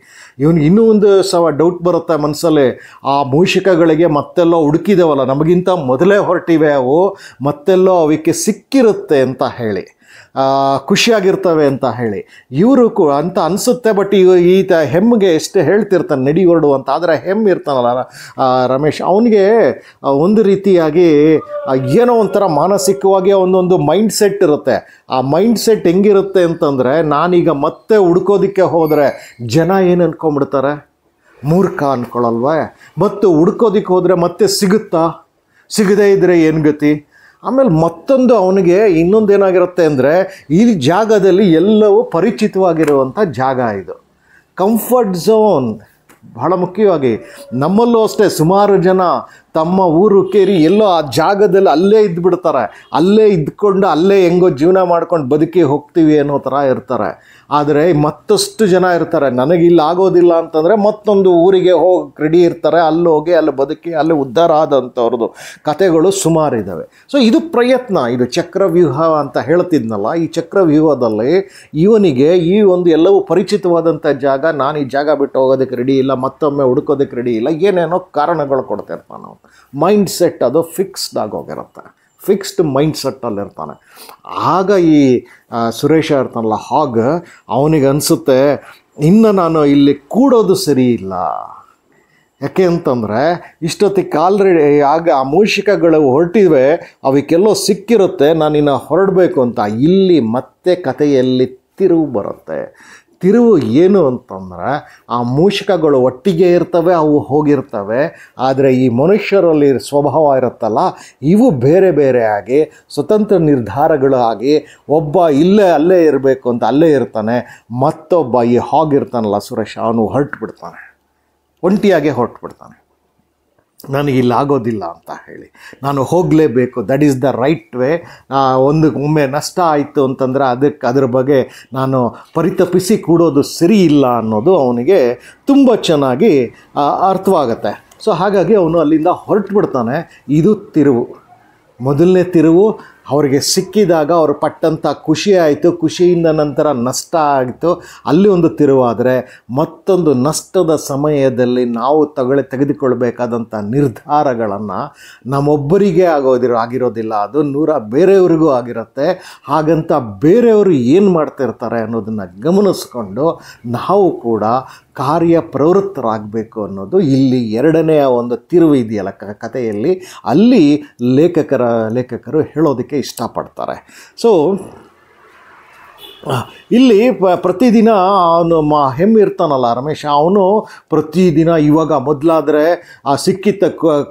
ಇವನು ಇನ್ನೂ ಒಂದು ಸವ ಡೌಟ್ ಬರುತ್ತೆ ಮನಸ್ಸಲ್ಲಿ ಆ ಮೂಷಿಕಗಳಿಗೆ ಮತ್ತೆಲ್ಲೋ ಹುಡುಕಿದವಲ್ಲ ನಮಗಿಂತ ಮೊದಲೇ ಹೊರಟಿವೆ ಅವು ಮತ್ತೆಲ್ಲೋ ಅವಕ್ಕೆ ಸಿಕ್ಕಿರುತ್ತೆ ಅಂತ ಹೇಳಿ ಖುಷಿಯಾಗಿರ್ತವೆ ಅಂತ ಹೇಳಿ ಇವರು ಕು ಅಂತ ಅನಿಸುತ್ತೆ ಬಟ್ ಇವ ಈತ ಹೆಮ್ಮಿಗೆ ಎಷ್ಟು ಹೇಳ್ತಿರ್ತಾನೆ ನಡಿ ಹೊರಡು ಅಂತ ಆದರೆ ಹೆಮ್ಮೆ ಇರ್ತಾನಲ್ಲ ರಮೇಶ್ ಅವನಿಗೆ ಒಂದು ರೀತಿಯಾಗಿ ಏನೋ ಒಂಥರ ಮಾನಸಿಕವಾಗಿ ಒಂದೊಂದು ಮೈಂಡ್ ಸೆಟ್ ಇರುತ್ತೆ ಆ ಮೈಂಡ್ ಸೆಟ್ ಹೆಂಗಿರುತ್ತೆ ಅಂತಂದರೆ ನಾನೀಗ ಮತ್ತೆ ಹುಡ್ಕೋದಕ್ಕೆ ಹೋದರೆ ಜನ ಏನು ಅನ್ಕೊಂಬಿಡ್ತಾರೆ ಮೂರ್ಖ ಅಂದ್ಕೊಳ್ಳಲ್ವ ಮತ್ತು ಹುಡ್ಕೋದಕ್ಕೆ ಹೋದರೆ ಮತ್ತೆ ಸಿಗುತ್ತಾ ಸಿಗದೇ ಇದ್ದರೆ ಏನು ಗತಿ ಆಮೇಲೆ ಮತ್ತೊಂದು ಅವನಿಗೆ ಇನ್ನೊಂದು ಏನಾಗಿರುತ್ತೆ ಅಂದರೆ ಈ ಜಾಗದಲ್ಲಿ ಎಲ್ಲವೂ ಪರಿಚಿತವಾಗಿರುವಂಥ ಜಾಗ ಇದು ಕಂಫರ್ಟ್ ಝೋನ್ ಬಹಳ ಮುಖ್ಯವಾಗಿ ನಮ್ಮಲ್ಲೂ ಅಷ್ಟೇ ಸುಮಾರು ಜನ ತಮ್ಮ ಊರು ಕೇರಿ ಎಲ್ಲೋ ಆ ಜಾಗದಲ್ಲಿ ಅಲ್ಲೇ ಇದ್ದುಬಿಡ್ತಾರೆ ಅಲ್ಲೇ ಇದ್ಕೊಂಡು ಅಲ್ಲೇ ಹೆಂಗೋ ಜೀವನ ಮಾಡ್ಕೊಂಡು ಬದುಕಿ ಹೋಗ್ತೀವಿ ಅನ್ನೋ ಥರ ಇರ್ತಾರೆ ಆದರೆ ಮತ್ತಷ್ಟು ಜನ ಇರ್ತಾರೆ ನನಗೆ ಇಲ್ಲಿ ಆಗೋದಿಲ್ಲ ಅಂತಂದರೆ ಮತ್ತೊಂದು ಊರಿಗೆ ಹೋಗಿ ರೆಡಿ ಇರ್ತಾರೆ ಅಲ್ಲಿ ಹೋಗಿ ಅಲ್ಲಿ ಬದುಕಿ ಅಲ್ಲಿ ಉದ್ಧಾರ ಆದಂಥವ್ರದ್ದು ಕಥೆಗಳು ಸುಮಾರಿದ್ದಾವೆ ಸೊ ಇದು ಪ್ರಯತ್ನ ಇದು ಚಕ್ರವ್ಯೂಹ ಅಂತ ಹೇಳ್ತಿದ್ನಲ್ಲ ಈ ಚಕ್ರವ್ಯೂಹದಲ್ಲಿ ಇವನಿಗೆ ಈ ಒಂದು ಎಲ್ಲವೂ ಪರಿಚಿತವಾದಂಥ ಜಾಗ ನಾನು ಈ ಜಾಗ ಬಿಟ್ಟು ಹೋಗೋದಕ್ಕೆ ರೆಡಿ ಇಲ್ಲ ಮತ್ತೊಮ್ಮೆ ಹುಡುಕೋದಕ್ಕೆ ರೆಡಿ ಇಲ್ಲ ಏನೇನೋ ಕಾರಣಗಳು ಕೊಡ್ತಾ ಇರ್ತಾನೆ ಮೈಂಡ್ ಸೆಟ್ ಅದು ಫಿಕ್ಸ್ಡ್ ಆಗೋಗಿರುತ್ತೆ ಫಿಕ್ಸ್ಡ್ ಮೈಂಡ್ ಇರ್ತಾನೆ ಆಗ ಈ ಸುರೇಶ ಇರ್ತಾನಲ್ಲ ಹಾಗ ಅವನಿಗೆ ಅನಿಸುತ್ತೆ ಇನ್ನು ನಾನು ಇಲ್ಲಿ ಕೂಡೋದು ಸರಿ ಇಲ್ಲ ಯಾಕೆ ಅಂತಂದರೆ ಇಷ್ಟೊತ್ತಿಗೆ ಆಲ್ರೆಡಿ ಆಗ ಆ ಮೂಷಿಕಗಳು ಹೊರಟಿವೆ ಅವಕ್ಕೆಲ್ಲೋ ಸಿಕ್ಕಿರುತ್ತೆ ನಾನಿನ್ನು ಹೊರಡಬೇಕು ಅಂತ ಇಲ್ಲಿ ಮತ್ತೆ ಕಥೆಯಲ್ಲಿ ತಿರುವು ಬರುತ್ತೆ ತಿರುವು ಏನು ಅಂತಂದ್ರೆ ಆ ಮೂಷಕಗಳು ಒಟ್ಟಿಗೆ ಇರ್ತವೆ ಅವು ಹೋಗಿರ್ತವೆ ಆದರೆ ಈ ಮನುಷ್ಯರಲ್ಲಿ ಸ್ವಭಾವ ಇರುತ್ತಲ್ಲ ಇವು ಬೇರೆ ಬೇರೆ ಆಗಿ ಸ್ವತಂತ್ರ ನಿರ್ಧಾರಗಳಾಗಿ ಒಬ್ಬ ಇಲ್ಲೇ ಅಲ್ಲೇ ಇರಬೇಕು ಅಂತ ಅಲ್ಲೇ ಇರ್ತಾನೆ ಮತ್ತೊಬ್ಬ ಈ ಹಾಗಿರ್ತಾನಲ್ಲ ಸುರೇಶ್ ಅವನು ಹೊರಟು ಬಿಡ್ತಾನೆ ಒಂಟಿಯಾಗೆ ಹೊರಟು ಬಿಡ್ತಾನೆ ಆಗೋದಿಲ್ಲ ಅಂತ ಹೇಳಿ ನಾನು ಹೋಗಲೇಬೇಕು that is the right way ಒಂದು ಒಮ್ಮೆ ನಷ್ಟ ಆಯಿತು ಅಂತಂದರೆ ಅದಕ್ಕೆ ಅದ್ರ ಬಗ್ಗೆ ನಾನು ಪರಿತಪಿಸಿ ಕೂಡೋದು ಸರಿ ಇಲ್ಲ ಅನ್ನೋದು ಅವನಿಗೆ ತುಂಬ ಚೆನ್ನಾಗಿ ಅರ್ಥವಾಗುತ್ತೆ ಸೊ ಹಾಗಾಗಿ ಅವನು ಅಲ್ಲಿಂದ ಹೊರಟು ಬಿಡ್ತಾನೆ ಇದು ತಿರುವು ಮೊದಲನೇ ತಿರುವು ಅವರಿಗೆ ಸಿಕ್ಕಿದಾಗ ಅವರು ಪಟ್ಟಂಥ ಖುಷಿ ಆಯಿತು ಖುಷಿಯಿಂದ ನಂತರ ನಷ್ಟ ಆಯಿತು ಅಲ್ಲಿ ಒಂದು ತಿರುವಾದರೆ ಮತ್ತೊಂದು ನಷ್ಟದ ಸಮಯದಲ್ಲಿ ನಾವು ತಗೊಳ್ಳಿ ತೆಗೆದುಕೊಳ್ಬೇಕಾದಂಥ ನಿರ್ಧಾರಗಳನ್ನು ನಮ್ಮೊಬ್ಬರಿಗೆ ಆಗೋದಿರೋ ಆಗಿರೋದಿಲ್ಲ ಅದು ನೂರ ಬೇರೆಯವ್ರಿಗೂ ಆಗಿರುತ್ತೆ ಹಾಗಂತ ಬೇರೆಯವರು ಏನು ಮಾಡ್ತಿರ್ತಾರೆ ಅನ್ನೋದನ್ನು ಗಮನಿಸ್ಕೊಂಡು ನಾವು ಕೂಡ ಕಾರ್ಯ ಪ್ರವೃತ್ತರಾಗಬೇಕು ಅನ್ನೋದು ಇಲ್ಲಿ ಎರಡನೆಯ ಒಂದು ತಿರುವು ಇದೆಯಲ್ಲ ಕಥೆಯಲ್ಲಿ ಅಲ್ಲಿ ಲೇಖಕರ ಲೇಖಕರು ಹೇಳೋದಕ್ಕೆ ಏ ಇಷ್ಟಪಡುತ್ತಾರೆ ಸೋ ಇಲ್ಲಿ ಪ್ರತಿದಿನ ಅವನು ಮ ಹೆಮ್ಮೆ ಇರ್ತಾನಲ್ಲ ರಮೇಶ ಅವನು ಪ್ರತಿದಿನ ಇವಾಗ ಮೊದಲಾದರೆ ಆ ಸಿಕ್ಕಿದ್ದ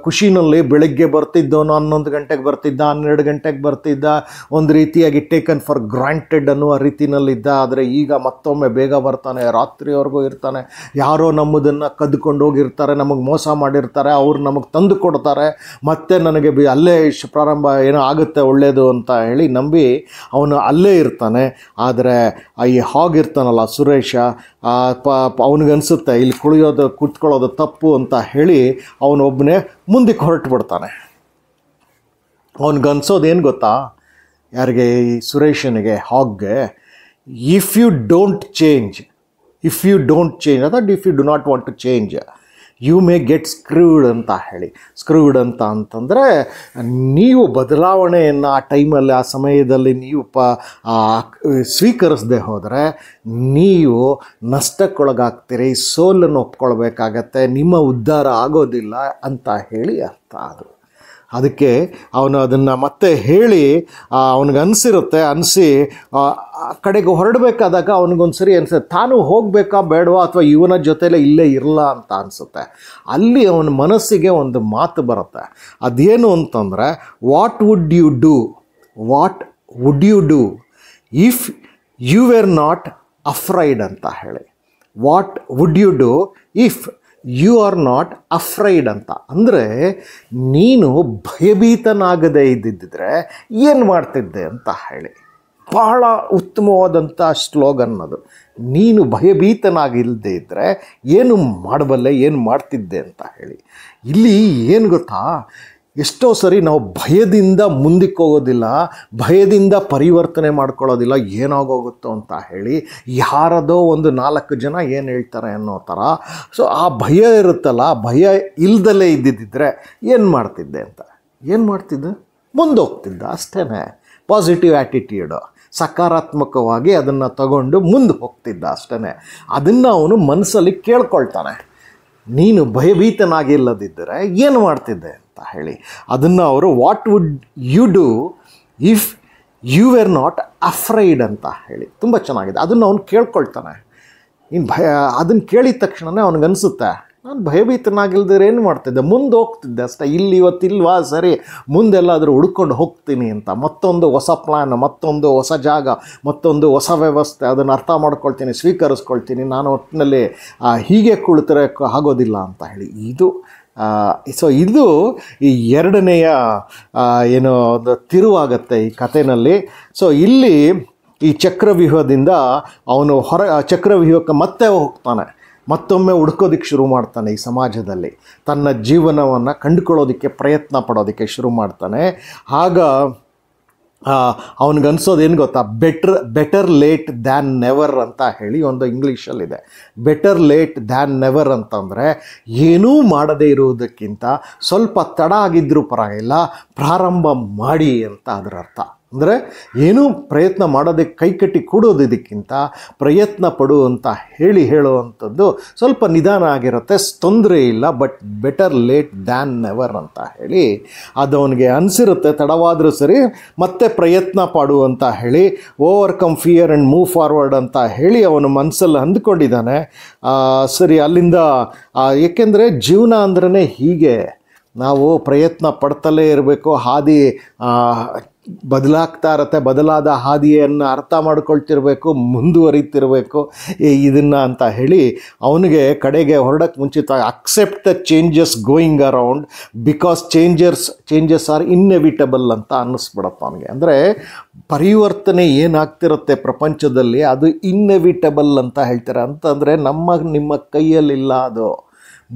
ಖುಷಿನಲ್ಲಿ ಬೆಳಗ್ಗೆ ಬರ್ತಿದ್ದವನು ಹನ್ನೊಂದು ಗಂಟೆಗೆ ಬರ್ತಿದ್ದ ಹನ್ನೆರಡು ಗಂಟೆಗೆ ಬರ್ತಿದ್ದ ಒಂದು ರೀತಿಯಾಗಿ ಟೇಕನ್ ಫಾರ್ ಗ್ರಾಂಟೆಡ್ ಅನ್ನುವ ರೀತಿನಲ್ಲಿದ್ದ ಆದರೆ ಈಗ ಮತ್ತೊಮ್ಮೆ ಬೇಗ ಬರ್ತಾನೆ ರಾತ್ರಿವರೆಗೂ ಇರ್ತಾನೆ ಯಾರೋ ನಮ್ಮದನ್ನು ಕದ್ಕೊಂಡು ಹೋಗಿರ್ತಾರೆ ನಮಗೆ ಮೋಸ ಮಾಡಿರ್ತಾರೆ ಅವ್ರು ನಮಗೆ ತಂದು ಕೊಡ್ತಾರೆ ಮತ್ತೆ ನನಗೆ ಬಿ ಅಲ್ಲೇ ಪ್ರಾರಂಭ ಏನೋ ಆಗುತ್ತೆ ಒಳ್ಳೆಯದು ಅಂತ ಹೇಳಿ ನಂಬಿ ಅವನು ಅಲ್ಲೇ ಇರ್ತಾನೆ ಆದರೆ ಆದರೆ ಈ ಹಾಗಿರ್ತಾನಲ್ಲ ಸುರೇಶ ಅವನಿಗನ್ಸುತ್ತೆ ಇಲ್ಲಿ ಕುಳಿಯೋದು ಕುತ್ಕೊಳ್ಳೋದು ತಪ್ಪು ಅಂತ ಹೇಳಿ ಅವನೊಬ್ಬನೇ ಮುಂದಕ್ಕೆ ಹೊರಟು ಬಿಡ್ತಾನೆ ಅವನಿಗನ್ಸೋದೇನು ಗೊತ್ತಾ ಯಾರಿಗೆ ಈ ಸುರೇಶನಿಗೆ ಹಾಗ್ಗೆ if you don't change if you don't change ಅಥವಾ if you do not want to change you may get screwed ಅಂತ ಹೇಳಿ ಸ್ಕ್ರೂಡ್ ಅಂತ ಅಂತಂದರೆ ನೀವು ಬದಲಾವಣೆಯನ್ನು ಆ ಟೈಮಲ್ಲಿ ಆ ಸಮಯದಲ್ಲಿ ನೀವು ಪ ಸ್ವೀಕರಿಸದೆ ಹೋದರೆ ನೀವು ನಷ್ಟಕ್ಕೊಳಗಾಗ್ತೀರಿ ಸೋಲನ್ನು ಒಪ್ಕೊಳ್ಬೇಕಾಗತ್ತೆ ನಿಮ್ಮ ಉದ್ಧಾರ ಆಗೋದಿಲ್ಲ ಅಂತ ಹೇಳಿ ಅರ್ಥ ಅದು ಅದಕ್ಕೆ ಅವನು ಅದನ್ನು ಮತ್ತೆ ಹೇಳಿ ಅವನಿಗೆ ಅನಿಸಿರುತ್ತೆ ಅನಿಸಿ ಕಡೆಗೆ ಹೊರಡಬೇಕಾದಾಗ ಅವನಿಗೊಂದು ಸರಿ ಅನಿಸುತ್ತೆ ತಾನು ಹೋಗಬೇಕಾ ಬೇಡವಾ ಅಥವಾ ಇವನ ಜೊತೆಲೇ ಇಲ್ಲೇ ಇರಲ್ಲ ಅಂತ ಅನಿಸುತ್ತೆ ಅಲ್ಲಿ ಅವನ ಮನಸ್ಸಿಗೆ ಒಂದು ಮಾತು ಬರುತ್ತೆ ಅದೇನು ಅಂತಂದರೆ what would you do what would you do if you were not afraid ಅಂತ ಹೇಳಿ what would you do if you are not afraid ಅಂತ ಅಂದರೆ ನೀನು ಭಯಭೀತನಾಗದೇ ಇದ್ದಿದ್ದರೆ ಏನು ಮಾಡ್ತಿದ್ದೆ ಅಂತ ಹೇಳಿ ಬಹಳ ಉತ್ತಮವಾದಂಥ ಶ್ಲೋಗನ್ ಅದು ನೀನು ಭಯಭೀತನಾಗಿಲ್ಲದೆ ಇದ್ದರೆ ಏನು ಮಾಡಬಲ್ಲೆ ಏನು ಮಾಡ್ತಿದ್ದೆ ಅಂತ ಹೇಳಿ ಇಲ್ಲಿ ಏನು ಗೊತ್ತಾ ಎಷ್ಟೋ ಸರಿ ನಾವು ಭಯದಿಂದ ಮುಂದಕ್ಕೆ ಹೋಗೋದಿಲ್ಲ ಭಯದಿಂದ ಪರಿವರ್ತನೆ ಮಾಡ್ಕೊಳ್ಳೋದಿಲ್ಲ ಏನಾಗೋಗುತ್ತೋ ಅಂತ ಹೇಳಿ ಯಾರದೋ ಒಂದು ನಾಲ್ಕು ಜನ ಏನು ಹೇಳ್ತಾರೆ ಅನ್ನೋ ಥರ ಸೊ ಆ ಭಯ ಇರುತ್ತಲ್ಲ ಭಯ ಇಲ್ಲದಲ್ಲೇ ಇದ್ದಿದ್ದರೆ ಏನು ಮಾಡ್ತಿದ್ದೆ ಅಂತ ಏನು ಮಾಡ್ತಿದ್ದೆ ಮುಂದೋಗ್ತಿದ್ದ ಅಷ್ಟೇ ಪಾಸಿಟಿವ್ ಆ್ಯಟಿಟ್ಯೂಡು ಸಕಾರಾತ್ಮಕವಾಗಿ ಅದನ್ನು ತಗೊಂಡು ಮುಂದೆ ಹೋಗ್ತಿದ್ದ ಅಷ್ಟೇ ಅದನ್ನು ಅವನು ಮನಸ್ಸಲ್ಲಿ ಕೇಳ್ಕೊಳ್ತಾನೆ ನೀನು ಭಯಭೀತನಾಗಿಲ್ಲದಿದ್ದರೆ ಏನು ಮಾಡ್ತಿದ್ದೆ ಅಂತ ಹೇಳಿ ಅದನ್ನು ಅವರು what would you do if you were not afraid ಅಂತ ಹೇಳಿ ತುಂಬ ಚೆನ್ನಾಗಿದೆ ಅದನ್ನು ಅವನು ಕೇಳ್ಕೊಳ್ತಾನೆ ಇನ್ನು ಭಯ ಅದನ್ನು ಕೇಳಿದ ತಕ್ಷಣವೇ ಅವನಿಗನ್ಸುತ್ತೆ ನಾನು ಭಯಭೀತನಾಗಿಲ್ದ್ರೆ ಏನು ಮಾಡ್ತಿದ್ದೆ ಮುಂದೆ ಹೋಗ್ತಿದ್ದೆ ಅಷ್ಟೇ ಇಲ್ಲಿ ಇವತ್ತಿಲ್ವಾ ಸರಿ ಮುಂದೆಲ್ಲಾದರೂ ಹುಡ್ಕೊಂಡು ಹೋಗ್ತೀನಿ ಅಂತ ಮತ್ತೊಂದು ಹೊಸ ಪ್ಲ್ಯಾನ್ ಮತ್ತೊಂದು ಹೊಸ ಜಾಗ ಮತ್ತೊಂದು ಹೊಸ ವ್ಯವಸ್ಥೆ ಅದನ್ನು ಅರ್ಥ ಮಾಡ್ಕೊಳ್ತೀನಿ ಸ್ವೀಕರಿಸ್ಕೊಳ್ತೀನಿ ನಾನು ಒಟ್ಟಿನಲ್ಲಿ ಹೀಗೆ ಕುಳಿತರೆ ಆಗೋದಿಲ್ಲ ಅಂತ ಹೇಳಿ ಇದು ಸೊ ಇದು ಈ ಎರಡನೆಯ ಏನು ಒಂದು ತಿರುವಾಗತ್ತೆ ಈ ಕಥೆನಲ್ಲಿ ಸೊ ಇಲ್ಲಿ ಈ ಚಕ್ರವ್ಯೂಹದಿಂದ ಅವನು ಹೊರ ಚಕ್ರವ್ಯೂಹಕ್ಕೆ ಮತ್ತೆ ಹೋಗ್ತಾನೆ ಮತ್ತೊಮ್ಮೆ ಹುಡ್ಕೋದಕ್ಕೆ ಶುರು ಮಾಡ್ತಾನೆ ಈ ಸಮಾಜದಲ್ಲಿ ತನ್ನ ಜೀವನವನ್ನು ಕಂಡುಕೊಳ್ಳೋದಕ್ಕೆ ಪ್ರಯತ್ನ ಪಡೋದಕ್ಕೆ ಶುರು ಮಾಡ್ತಾನೆ ಆಗ ಏನು ಗೊತ್ತಾ better better late than never ಅಂತ ಹೇಳಿ ಒಂದು ಇಂಗ್ಲೀಷಲ್ಲಿದೆ ಬೆಟರ್ ಲೇಟ್ ದ್ಯಾನ್ ನೆವರ್ ಅಂತಂದರೆ ಏನೂ ಮಾಡದೇ ಇರುವುದಕ್ಕಿಂತ ಸ್ವಲ್ಪ ತಡ ಆಗಿದ್ದರೂ ಪರವಾಗಿಲ್ಲ ಪ್ರಾರಂಭ ಮಾಡಿ ಅಂತ ಅದರ ಅರ್ಥ ಅಂದರೆ ಏನೂ ಪ್ರಯತ್ನ ಮಾಡೋದೇ ಕೈಕಟ್ಟಿ ಕೊಡೋದಿದ್ದಕ್ಕಿಂತ ಪ್ರಯತ್ನ ಪಡು ಅಂತ ಹೇಳಿ ಹೇಳುವಂಥದ್ದು ಸ್ವಲ್ಪ ನಿಧಾನ ಆಗಿರುತ್ತೆ ತೊಂದರೆ ಇಲ್ಲ but better late than never ಅಂತ ಹೇಳಿ ಅದು ಅವನಿಗೆ ಅನಿಸಿರುತ್ತೆ ತಡವಾದರೂ ಸರಿ ಮತ್ತೆ ಪ್ರಯತ್ನ ಪಾಡು ಅಂತ ಹೇಳಿ overcome fear and move forward ಅಂತ ಹೇಳಿ ಅವನು ಮನಸ್ಸಲ್ಲಿ ಅಂದ್ಕೊಂಡಿದ್ದಾನೆ ಸರಿ ಅಲ್ಲಿಂದ ಏಕೆಂದರೆ ಜೀವನ ಅಂದ್ರೇ ಹೀಗೆ ನಾವು ಪ್ರಯತ್ನ ಪಡ್ತಲೇ ಇರಬೇಕು ಹಾದಿ ಬದಲಾಗ್ತಾ ಇರತ್ತೆ ಬದಲಾದ ಹಾದಿಯನ್ನು ಅರ್ಥ ಮಾಡ್ಕೊಳ್ತಿರ್ಬೇಕು ಮುಂದುವರಿತಿರ್ಬೇಕು ಇದನ್ನು ಅಂತ ಹೇಳಿ ಅವನಿಗೆ ಕಡೆಗೆ ಹೊರಡಕ್ಕೆ ಮುಂಚಿತ accept the changes going around because changers changes are inevitable ಅಂತ ಅನ್ನಿಸ್ಬಿಡಪ್ಪ ಅವನಿಗೆ ಅಂದರೆ ಪರಿವರ್ತನೆ ಏನಾಗ್ತಿರುತ್ತೆ ಪ್ರಪಂಚದಲ್ಲಿ ಅದು ಇನ್ನೆವಿಟಬಲ್ ಅಂತ ಹೇಳ್ತಾರೆ ಅಂತಂದರೆ ನಮ್ಮ ನಿಮ್ಮ ಕೈಯಲ್ಲಿಲ್ಲ ಅದು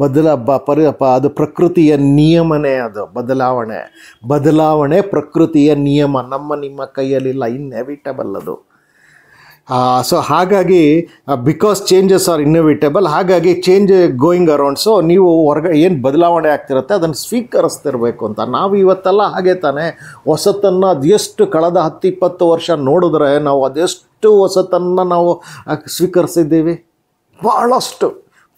ಬದಲ ಬ ಪರಿ ಪ ಅದು ಪ್ರಕೃತಿಯ ನಿಯಮನೇ ಅದು ಬದಲಾವಣೆ ಬದಲಾವಣೆ ಪ್ರಕೃತಿಯ ನಿಯಮ ನಮ್ಮ ನಿಮ್ಮ ಕೈಯಲ್ಲಿಲ್ಲ ಇನ್ಎವಿಟಬಲ್ ಅದು ಸೊ ಹಾಗಾಗಿ ಬಿಕಾಸ್ ಚೇಂಜಸ್ ಆರ್ ಇನ್ನೋವಿಟೇಬಲ್ ಹಾಗಾಗಿ ಚೇಂಜ್ ಗೋಯಿಂಗ್ ಅರೌಂಡ್ ಸೊ ನೀವು ಹೊರಗೆ ಏನು ಬದಲಾವಣೆ ಆಗ್ತಿರುತ್ತೆ ಅದನ್ನು ಸ್ವೀಕರಿಸ್ತಿರ್ಬೇಕು ಅಂತ ನಾವು ಇವತ್ತೆಲ್ಲ ಹಾಗೆ ತಾನೆ ಹೊಸತನ್ನು ಅದೆಷ್ಟು ಕಳೆದ ಹತ್ತು ಇಪ್ಪತ್ತು ವರ್ಷ ನೋಡಿದ್ರೆ ನಾವು ಅದೆಷ್ಟು ಹೊಸತನ್ನು ನಾವು ಸ್ವೀಕರಿಸಿದ್ದೀವಿ ಭಾಳಷ್ಟು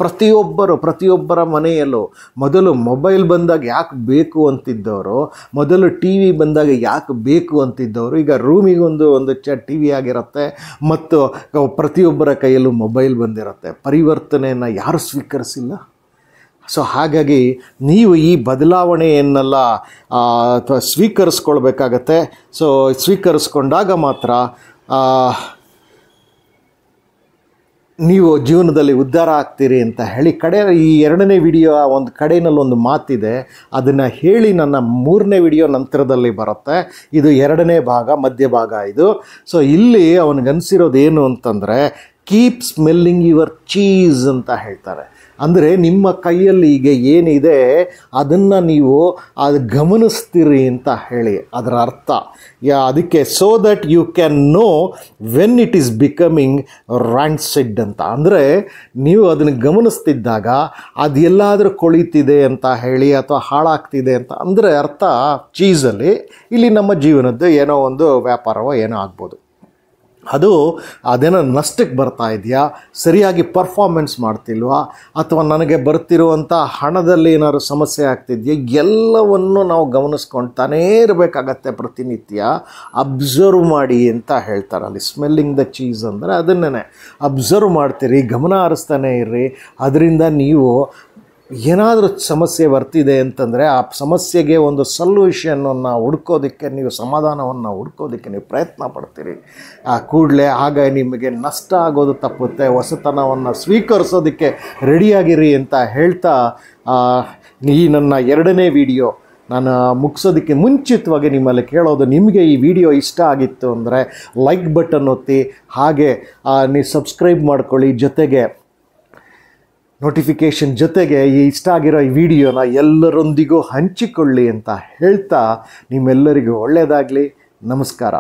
ಪ್ರತಿಯೊಬ್ಬರು ಪ್ರತಿಯೊಬ್ಬರ ಮನೆಯಲ್ಲೂ ಮೊದಲು ಮೊಬೈಲ್ ಬಂದಾಗ ಯಾಕೆ ಬೇಕು ಅಂತಿದ್ದವರು ಮೊದಲು ಟಿ ವಿ ಬಂದಾಗ ಯಾಕೆ ಬೇಕು ಅಂತಿದ್ದವರು ಈಗ ರೂಮಿಗೊಂದು ಒಂದು ಚ ಟಿ ವಿ ಆಗಿರುತ್ತೆ ಮತ್ತು ಪ್ರತಿಯೊಬ್ಬರ ಕೈಯಲ್ಲೂ ಮೊಬೈಲ್ ಬಂದಿರುತ್ತೆ ಪರಿವರ್ತನೆಯನ್ನು ಯಾರು ಸ್ವೀಕರಿಸಿಲ್ಲ ಸೊ ಹಾಗಾಗಿ ನೀವು ಈ ಬದಲಾವಣೆಯನ್ನೆಲ್ಲ ಅಥವಾ ಸ್ವೀಕರಿಸ್ಕೊಳ್ಬೇಕಾಗತ್ತೆ ಸೊ ಸ್ವೀಕರಿಸ್ಕೊಂಡಾಗ ಮಾತ್ರ ನೀವು ಜೀವನದಲ್ಲಿ ಉದ್ಧಾರ ಆಗ್ತೀರಿ ಅಂತ ಹೇಳಿ ಕಡೆ ಈ ಎರಡನೇ ವಿಡಿಯೋ ಒಂದು ಕಡೆಯಲ್ಲಿ ಒಂದು ಮಾತಿದೆ ಅದನ್ನು ಹೇಳಿ ನನ್ನ ಮೂರನೇ ವಿಡಿಯೋ ನಂತರದಲ್ಲಿ ಬರುತ್ತೆ ಇದು ಎರಡನೇ ಭಾಗ ಮಧ್ಯ ಭಾಗ ಇದು ಸೊ ಇಲ್ಲಿ ಅವನಿಗನ್ಸಿರೋದು ಏನು ಅಂತಂದರೆ ಕೀಪ್ ಸ್ಮೆಲ್ಲಿಂಗ್ ಯುವರ್ ಚೀಸ್ ಅಂತ ಹೇಳ್ತಾರೆ ಅಂದರೆ ನಿಮ್ಮ ಕೈಯಲ್ಲಿ ಈಗ ಏನಿದೆ ಅದನ್ನು ನೀವು ಅದು ಗಮನಿಸ್ತೀರಿ ಅಂತ ಹೇಳಿ ಅದರ ಅರ್ಥ ಯಾ ಅದಕ್ಕೆ so that you can know when it is becoming rancid ಅಂತ ಅಂದರೆ ನೀವು ಅದನ್ನು ಗಮನಿಸ್ತಿದ್ದಾಗ ಅದು ಎಲ್ಲಾದರೂ ಕೊಳೀತಿದೆ ಅಂತ ಹೇಳಿ ಅಥವಾ ಹಾಳಾಗ್ತಿದೆ ಅಂತ ಅಂದರೆ ಅರ್ಥ ಚೀಸಲ್ಲಿ ಇಲ್ಲಿ ನಮ್ಮ ಜೀವನದ್ದು ಏನೋ ಒಂದು ವ್ಯಾಪಾರವೋ ಏನೋ ಆಗ್ಬೋದು ಅದು ಅದೇನೋ ನಷ್ಟಕ್ಕೆ ಬರ್ತಾ ಇದೆಯಾ ಸರಿಯಾಗಿ ಪರ್ಫಾರ್ಮೆನ್ಸ್ ಮಾಡ್ತಿಲ್ವಾ ಅಥವಾ ನನಗೆ ಬರ್ತಿರುವಂಥ ಹಣದಲ್ಲಿ ಏನಾದರೂ ಸಮಸ್ಯೆ ಆಗ್ತಿದೆಯಾ ಎಲ್ಲವನ್ನು ನಾವು ಗಮನಿಸ್ಕೊಳ್ತಾನೇ ಇರಬೇಕಾಗತ್ತೆ ಪ್ರತಿನಿತ್ಯ ಅಬ್ಸರ್ವ್ ಮಾಡಿ ಅಂತ ಹೇಳ್ತಾರೆ ಅಲ್ಲಿ ಸ್ಮೆಲ್ಲಿಂಗ್ ದ ಚೀಸ್ ಅಂದರೆ ಅದನ್ನೇ ಅಬ್ಸರ್ವ್ ಮಾಡ್ತೀರಿ ಗಮನ ಹರಿಸ್ತಾನೆ ಇರ್ರಿ ಅದರಿಂದ ನೀವು ಏನಾದರೂ ಸಮಸ್ಯೆ ಬರ್ತಿದೆ ಅಂತಂದರೆ ಆ ಸಮಸ್ಯೆಗೆ ಒಂದು ಸಲ್ಯೂಷನನ್ನು ಹುಡ್ಕೋದಕ್ಕೆ ನೀವು ಸಮಾಧಾನವನ್ನು ಹುಡ್ಕೋದಕ್ಕೆ ನೀವು ಪ್ರಯತ್ನ ಪಡ್ತೀರಿ ಆ ಕೂಡಲೇ ಆಗ ನಿಮಗೆ ನಷ್ಟ ಆಗೋದು ತಪ್ಪುತ್ತೆ ಹೊಸತನವನ್ನು ಸ್ವೀಕರಿಸೋದಕ್ಕೆ ರೆಡಿಯಾಗಿರಿ ಅಂತ ಹೇಳ್ತಾ ಈ ನನ್ನ ಎರಡನೇ ವಿಡಿಯೋ ನಾನು ಮುಗಿಸೋದಕ್ಕೆ ಮುಂಚಿತವಾಗಿ ನಿಮ್ಮಲ್ಲಿ ಕೇಳೋದು ನಿಮಗೆ ಈ ವಿಡಿಯೋ ಇಷ್ಟ ಆಗಿತ್ತು ಅಂದರೆ ಲೈಕ್ ಬಟನ್ ಒತ್ತಿ ಹಾಗೆ ನೀವು ಸಬ್ಸ್ಕ್ರೈಬ್ ಮಾಡ್ಕೊಳ್ಳಿ ಜೊತೆಗೆ ನೋಟಿಫಿಕೇಷನ್ ಜೊತೆಗೆ ಈ ಇಷ್ಟ ಆಗಿರೋ ಈ ವಿಡಿಯೋನ ಎಲ್ಲರೊಂದಿಗೂ ಹಂಚಿಕೊಳ್ಳಿ ಅಂತ ಹೇಳ್ತಾ ನಿಮ್ಮೆಲ್ಲರಿಗೂ ಒಳ್ಳೆಯದಾಗಲಿ ನಮಸ್ಕಾರ